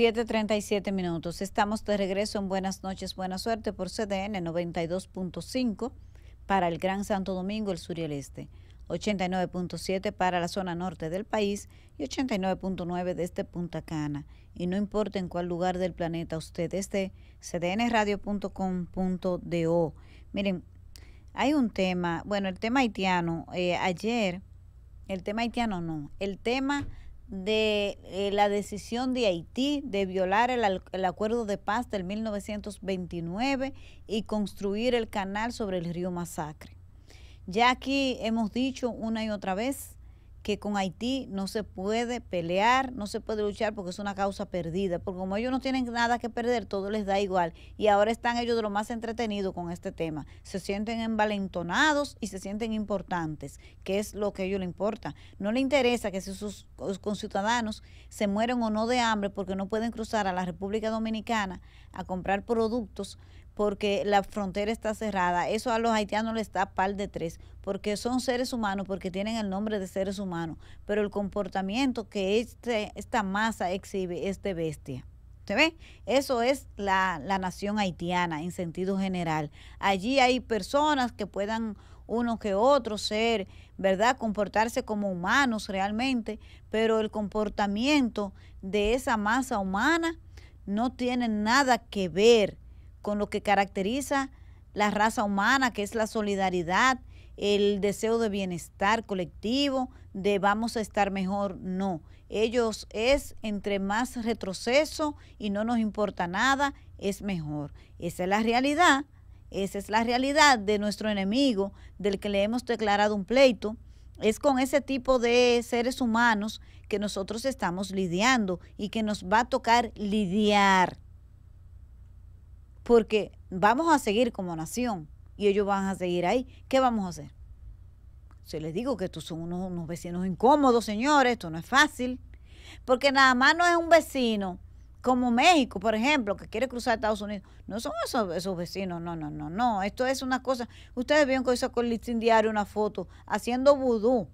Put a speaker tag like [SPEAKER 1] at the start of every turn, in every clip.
[SPEAKER 1] 7:37 minutos. Estamos de regreso en Buenas noches, Buena Suerte por CDN 92.5 para el Gran Santo Domingo, el sur y el este, 89.7 para la zona norte del país y 89.9 desde este Punta Cana. Y no importa en cuál lugar del planeta usted esté, cdnradio.com.do. Miren, hay un tema, bueno, el tema haitiano, eh, ayer, el tema haitiano no, el tema de eh, la decisión de Haití de violar el, el, acuerdo de paz del 1929 y construir el canal sobre el río Masacre. Ya aquí hemos dicho una y otra vez que con Haití no se puede pelear, no se puede luchar porque es una causa perdida, porque como ellos no tienen nada que perder, todo les da igual. Y ahora están ellos de lo más entretenidos con este tema. Se sienten envalentonados y se sienten importantes, que es lo que a ellos les importa. No les interesa que si sus conciudadanos se mueren o no de hambre porque no pueden cruzar a la República Dominicana a comprar productos porque la frontera está cerrada. Eso a los haitianos les da par de tres, porque son seres humanos, porque tienen el nombre de seres humanos, pero el comportamiento que este, esta masa exhibe es de bestia. ¿Se ve? Eso es la, la nación haitiana en sentido general. Allí hay personas que puedan uno que otros ser, ¿verdad? Comportarse como humanos realmente, pero el comportamiento de esa masa humana no tiene nada que ver con lo que caracteriza la raza humana, que es la solidaridad, el deseo de bienestar colectivo, de vamos a estar mejor, no. Ellos es entre más retroceso y no nos importa nada, es mejor. Esa es la realidad, esa es la realidad de nuestro enemigo, del que le hemos declarado un pleito. Es con ese tipo de seres humanos que nosotros estamos lidiando y que nos va a tocar lidiar porque vamos a seguir como nación y ellos van a seguir ahí. ¿Qué vamos a hacer? Se les digo que estos son unos, vecinos incómodos, señores, esto no es fácil, porque nada más no es un vecino como México, por ejemplo, que quiere cruzar Estados Unidos. No son esos, vecinos, no, no, no, no. Esto es una cosa. Ustedes vieron que hizo con Listín Diario una foto haciendo vudú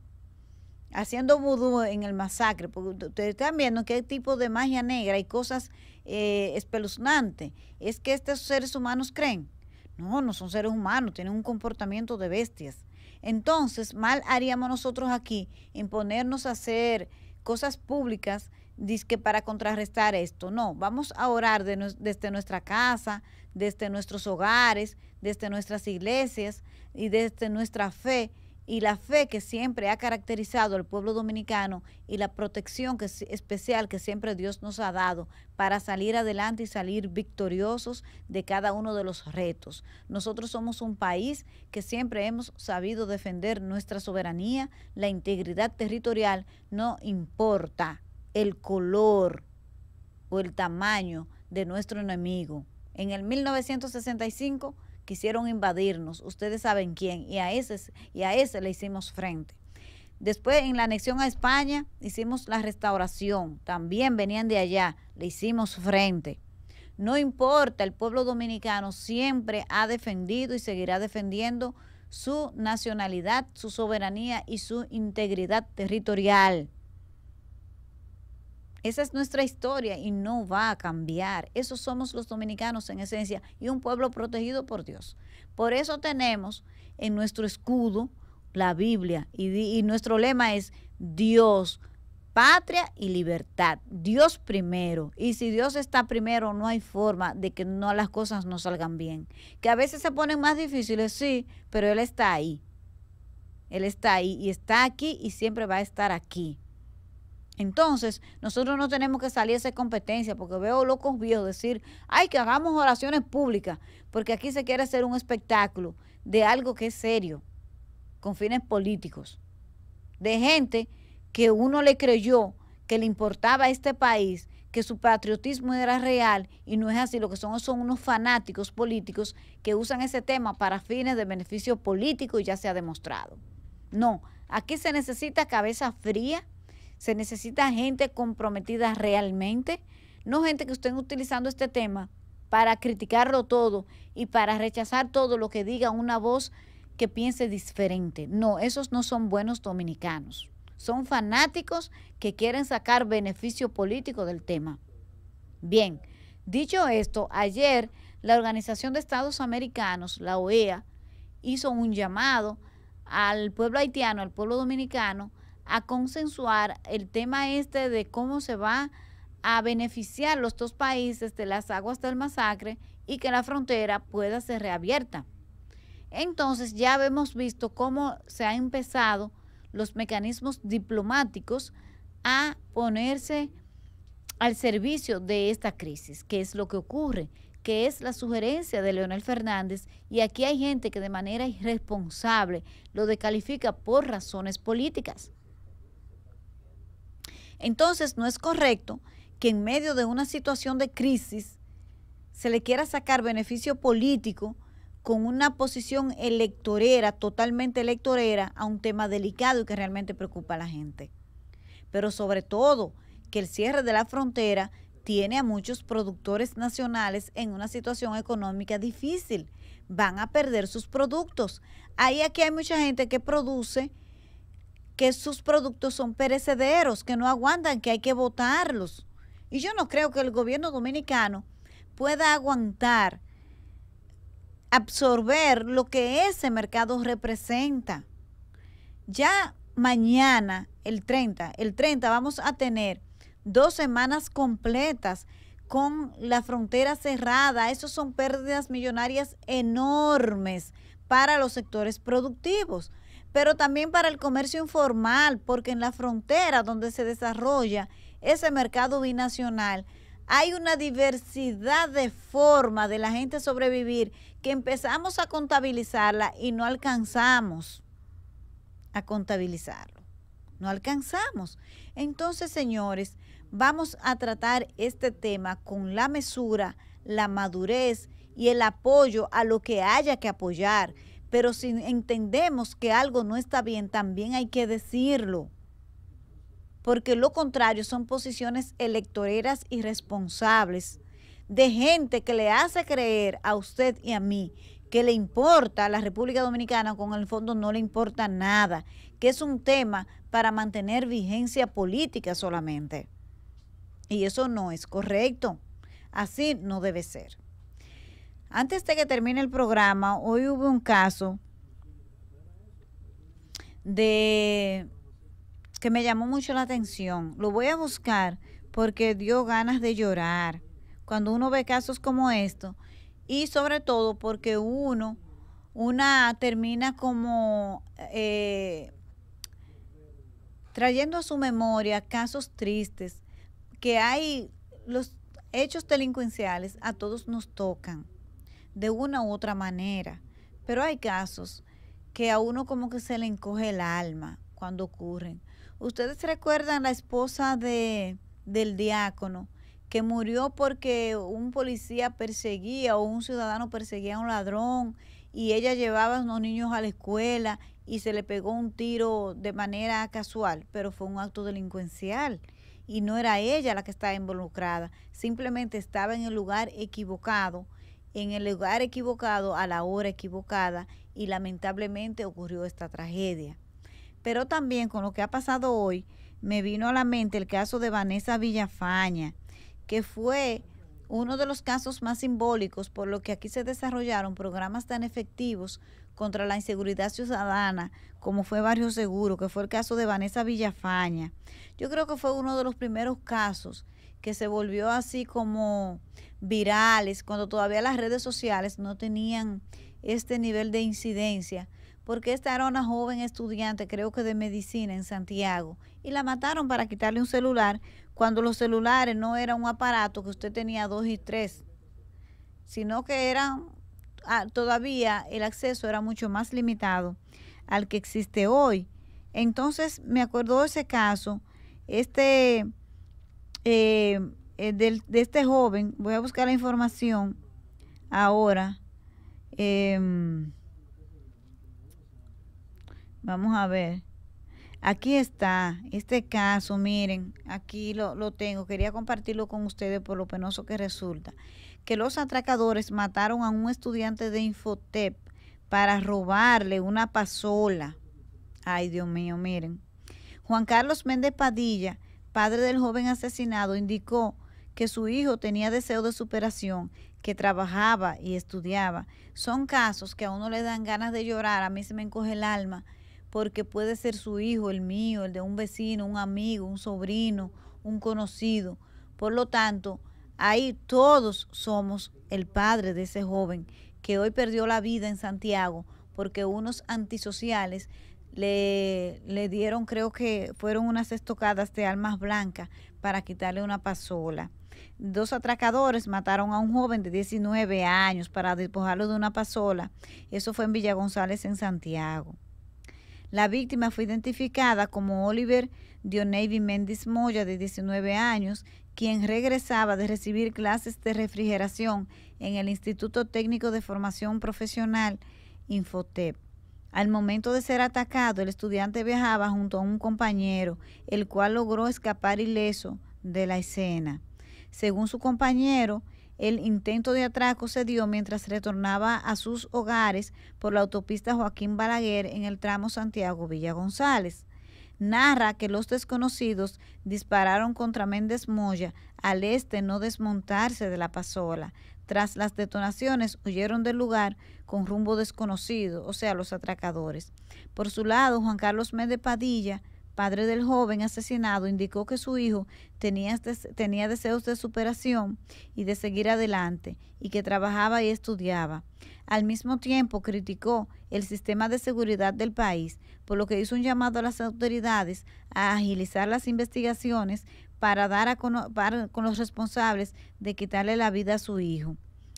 [SPEAKER 1] haciendo vudú en el masacre, porque ustedes están viendo que hay tipo de magia negra y cosas eh, espeluznantes. Es que estos seres humanos creen. No, no son seres humanos, tienen un comportamiento de bestias. Entonces, mal haríamos nosotros aquí en ponernos a hacer cosas públicas dizque para contrarrestar esto. No, vamos a orar desde nuestra casa, desde nuestros hogares, desde nuestras iglesias y desde nuestra fe y la fe que siempre ha caracterizado al pueblo dominicano y la protección especial que siempre Dios nos ha dado para salir adelante y salir victoriosos de cada uno de los retos. Nosotros somos un país que siempre hemos sabido defender nuestra soberanía, la integridad territorial, no importa el color o el tamaño de nuestro enemigo. En el 1965 quisieron invadirnos, ustedes saben quién, y a ese, y a ese le hicimos frente. Después, en la anexión a España, hicimos la restauración, también venían de allá, le hicimos frente. No importa, el pueblo dominicano siempre ha defendido y seguirá defendiendo su nacionalidad, su soberanía y su integridad territorial. Esa es nuestra historia y no va a cambiar. Eso somos los dominicanos en esencia y un pueblo protegido por Dios. Por eso tenemos en nuestro escudo la Biblia y, y nuestro lema es Dios, patria y libertad. Dios primero. Y si Dios está primero, no hay forma de que no las cosas no salgan bien. Que a veces se ponen más difíciles, sí, pero Él está ahí. Él está ahí y está aquí y siempre va a estar aquí. Entonces, nosotros no tenemos que salir de esa competencia, porque veo locos viejos decir, ay, que hagamos oraciones públicas, porque aquí se quiere hacer un espectáculo de algo que es serio, con fines políticos, de gente que uno le creyó que le importaba a este país, que su patriotismo era real y no es así. Lo que son son unos fanáticos políticos que usan ese tema para fines de beneficio político y ya se ha demostrado. No, aquí se necesita cabeza fría se necesita gente comprometida realmente, no gente que estén utilizando este tema para criticarlo todo y para rechazar todo lo que diga una voz que piense diferente. No, esos no son buenos dominicanos. Son fanáticos que quieren sacar beneficio político del tema. Bien, dicho esto, ayer la Organización de Estados Americanos, la OEA, hizo un llamado al pueblo haitiano, al pueblo dominicano, a consensuar el tema este de cómo se va a beneficiar los dos países de las aguas del masacre y que la frontera pueda ser reabierta. Entonces ya hemos visto cómo se han empezado los mecanismos diplomáticos a ponerse al servicio de esta crisis, que es lo que ocurre, que es la sugerencia de Leonel Fernández, y aquí hay gente que de manera irresponsable lo decalifica por razones políticas. Entonces, no es correcto que en medio de una situación de crisis se le quiera sacar beneficio político con una posición electorera, totalmente electorera, a un tema delicado y que realmente preocupa a la gente. Pero sobre todo, que el cierre de la frontera tiene a muchos productores nacionales en una situación económica difícil. Van a perder sus productos. Ahí aquí hay mucha gente que produce que sus productos son perecederos, que no aguantan, que hay que votarlos. Y yo no creo que el gobierno dominicano pueda aguantar, absorber lo que ese mercado representa. Ya mañana, el 30, el 30 vamos a tener dos semanas completas con la frontera cerrada. Esas son pérdidas millonarias enormes para los sectores productivos pero también para el comercio informal, porque en la frontera donde se desarrolla ese mercado binacional, hay una diversidad de formas de la gente sobrevivir que empezamos a contabilizarla y no alcanzamos a contabilizarlo. No alcanzamos. Entonces, señores, vamos a tratar este tema con la mesura, la madurez y el apoyo a lo que haya que apoyar. Pero si entendemos que algo no está bien, también hay que decirlo. Porque lo contrario son posiciones electoreras irresponsables de gente que le hace creer a usted y a mí que le importa a la República Dominicana, con el fondo no le importa nada, que es un tema para mantener vigencia política solamente. Y eso no es correcto. Así no debe ser. Antes de que termine el programa, hoy hubo un caso de que me llamó mucho la atención. Lo voy a buscar porque dio ganas de llorar cuando uno ve casos como estos y sobre todo porque uno una termina como eh, trayendo a su memoria casos tristes que hay los hechos delincuenciales a todos nos tocan de una u otra manera. Pero hay casos que a uno como que se le encoge el alma cuando ocurren. Ustedes recuerdan la esposa de, del diácono que murió porque un policía perseguía o un ciudadano perseguía a un ladrón y ella llevaba a unos niños a la escuela y se le pegó un tiro de manera casual, pero fue un acto delincuencial y no era ella la que estaba involucrada, simplemente estaba en el lugar equivocado en el lugar equivocado a la hora equivocada y lamentablemente ocurrió esta tragedia. Pero también con lo que ha pasado hoy, me vino a la mente el caso de Vanessa Villafaña, que fue uno de los casos más simbólicos por lo que aquí se desarrollaron programas tan efectivos contra la inseguridad ciudadana, como fue Barrio Seguro, que fue el caso de Vanessa Villafaña. Yo creo que fue uno de los primeros casos que se volvió así como virales, cuando todavía las redes sociales no tenían este nivel de incidencia, porque esta era una joven estudiante, creo que de medicina en Santiago, y la mataron para quitarle un celular, cuando los celulares no eran un aparato que usted tenía dos y tres, sino que era, ah, todavía el acceso era mucho más limitado al que existe hoy. Entonces me de ese caso, este eh, eh, de, este joven, voy a buscar la información ahora. Em, vamos a ver. Aquí está este caso, miren, aquí lo, lo tengo. Quería compartirlo con ustedes por lo penoso que resulta. Que los atracadores mataron a un estudiante de Infotep para robarle una pasola. Ay, Dios mío, miren. Juan Carlos Méndez Padilla padre del joven asesinado, indicó que su hijo tenía deseo de superación, que trabajaba y estudiaba. Son casos que a uno le dan ganas de llorar, a mí se me encoge el alma, porque puede ser su hijo, el mío, el de un vecino, un amigo, un sobrino, un conocido. Por lo tanto, ahí todos somos el padre de ese joven que hoy perdió la vida en Santiago porque unos antisociales le, le dieron, creo que fueron unas estocadas de almas blancas para quitarle una pasola. Dos atracadores mataron a un joven de 19 años para despojarlo de una pasola. Eso fue en Villa González, en Santiago. La víctima fue identificada como Oliver Dionevi Méndez Moya, de 19 años, quien regresaba de recibir clases de refrigeración en el Instituto Técnico de Formación Profesional, Infotep. Al momento de ser atacado, el estudiante viajaba junto a un compañero, el cual logró escapar ileso de la escena. Según su compañero, el intento de atraco se dio mientras retornaba a sus hogares por la autopista Joaquín Balaguer en el tramo Santiago Villa González narra que los desconocidos dispararon contra Méndez Moya al este no desmontarse de la pasola. Tras las detonaciones huyeron del lugar con rumbo desconocido, o sea, los atracadores. Por su lado, Juan Carlos Méndez Padilla padre del joven asesinado, indicó que su hijo este, tenía, deseos de superación y de seguir adelante, y que trabajaba y estudiaba. Al mismo tiempo, criticó el sistema de seguridad del país, por lo que hizo un llamado a las autoridades a agilizar las investigaciones para dar a con los responsables de quitarle la vida a su hijo.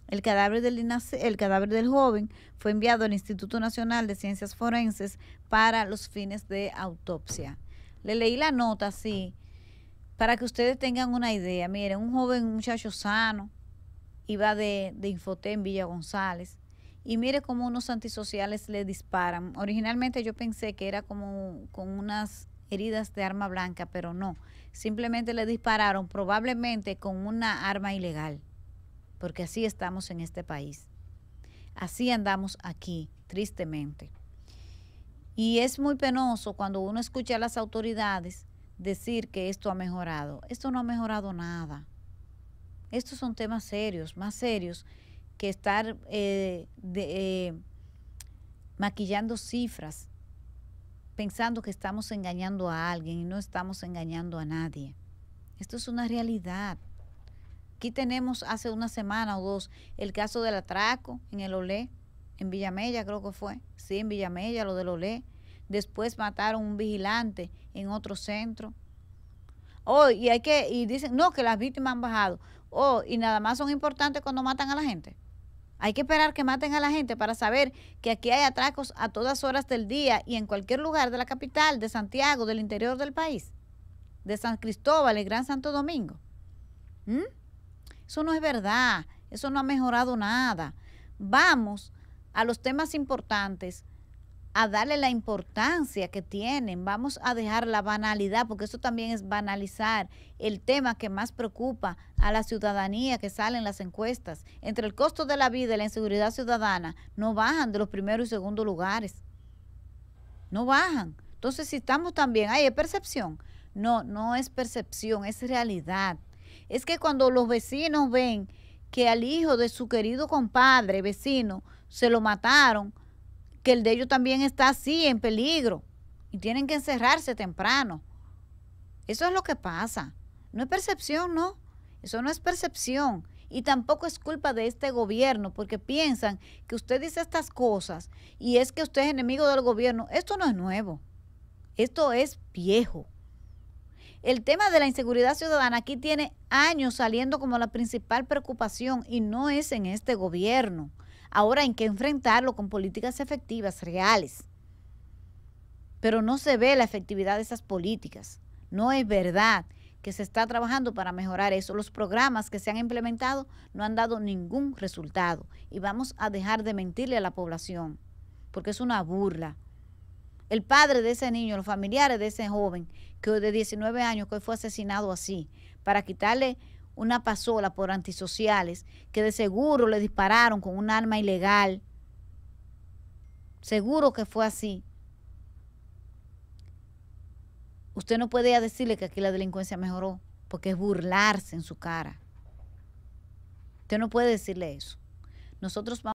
[SPEAKER 1] el cadáver del joven fue enviado al Instituto Nacional de Ciencias Forenses para los fines de autopsia. Le leí la nota, sí, para que ustedes tengan una idea. Miren, un joven, un muchacho sano, iba de, de Infoté en Villa González. Y mire cómo unos antisociales le disparan. Originalmente yo pensé que era como con unas heridas de arma blanca, pero no. Simplemente le dispararon, probablemente con una arma ilegal. Porque así estamos en este país. Así andamos aquí, tristemente. Y es muy penoso cuando uno escucha a las autoridades decir que esto ha mejorado. Esto no ha mejorado nada. Estos son temas serios, más serios que estar eh, eh, maquillando cifras, pensando que estamos engañando a alguien y no estamos engañando a nadie. Esto es una realidad. Aquí tenemos hace una semana o dos el caso del atraco en el Olé en Villamella creo que fue, sí, en Villamella, lo de Lolé. Después mataron un vigilante en otro centro. Oh, y hay que, y dicen, no, que las víctimas han bajado. Oh, y nada más son importantes cuando matan a la gente. Hay que esperar que maten a la gente para saber que aquí hay atracos a todas horas del día y en cualquier lugar de la capital, de Santiago, del interior del país, de San Cristóbal, el Gran Santo Domingo. ¿Mm? Eso no es verdad, eso no ha mejorado nada. Vamos a los temas importantes, a darle la importancia que tienen. Vamos a dejar la banalidad, porque eso también es banalizar el tema que más preocupa a la ciudadanía que salen las encuestas. Entre el costo de la vida y la inseguridad ciudadana, no bajan de los primeros y segundos lugares. No bajan. Entonces, si estamos también, ahí es percepción. No, no es percepción, es realidad. Es que cuando los vecinos ven que al hijo de su querido compadre, vecino, se lo mataron, que el de ellos también está así, en peligro, y tienen que encerrarse temprano. Eso es lo que pasa. No es percepción, ¿no? Eso no es percepción. Y tampoco es culpa de este gobierno, porque piensan que usted dice estas cosas y es que usted es enemigo del gobierno. Esto no es nuevo. Esto es viejo. El tema de la inseguridad ciudadana aquí tiene años saliendo como la principal preocupación y no es en este gobierno. Ahora hay que enfrentarlo con políticas efectivas, reales. Pero no se ve la efectividad de esas políticas. No es verdad que se está trabajando para mejorar eso. Los programas que se han implementado no han dado ningún resultado. Y vamos a dejar de mentirle a la población, porque es una burla. El padre de ese niño, los familiares de ese joven, que de 19 años, que fue asesinado así, para quitarle una pasola por antisociales que de seguro le dispararon con un arma ilegal. Seguro que fue así. Usted no puede decirle que aquí la delincuencia mejoró, porque es burlarse en su cara. Usted no puede decirle eso. Nosotros vamos